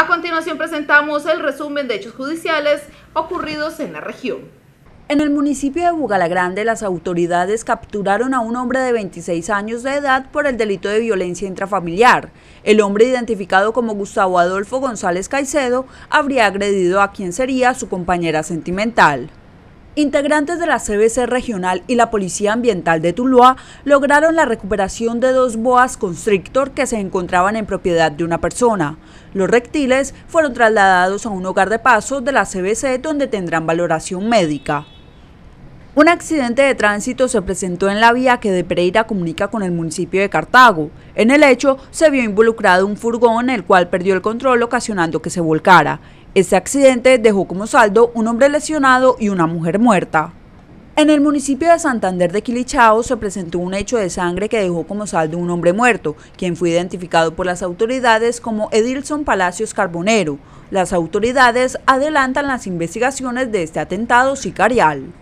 A continuación presentamos el resumen de hechos judiciales ocurridos en la región. En el municipio de Bugalagrande, las autoridades capturaron a un hombre de 26 años de edad por el delito de violencia intrafamiliar. El hombre, identificado como Gustavo Adolfo González Caicedo, habría agredido a quien sería su compañera sentimental. Integrantes de la CBC Regional y la Policía Ambiental de Tuluá lograron la recuperación de dos boas constrictor que se encontraban en propiedad de una persona. Los reptiles fueron trasladados a un hogar de paso de la CBC donde tendrán valoración médica. Un accidente de tránsito se presentó en la vía que de Pereira comunica con el municipio de Cartago. En el hecho, se vio involucrado un furgón el cual perdió el control ocasionando que se volcara. Este accidente dejó como saldo un hombre lesionado y una mujer muerta. En el municipio de Santander de Quilichao se presentó un hecho de sangre que dejó como saldo un hombre muerto, quien fue identificado por las autoridades como Edilson Palacios Carbonero. Las autoridades adelantan las investigaciones de este atentado sicarial.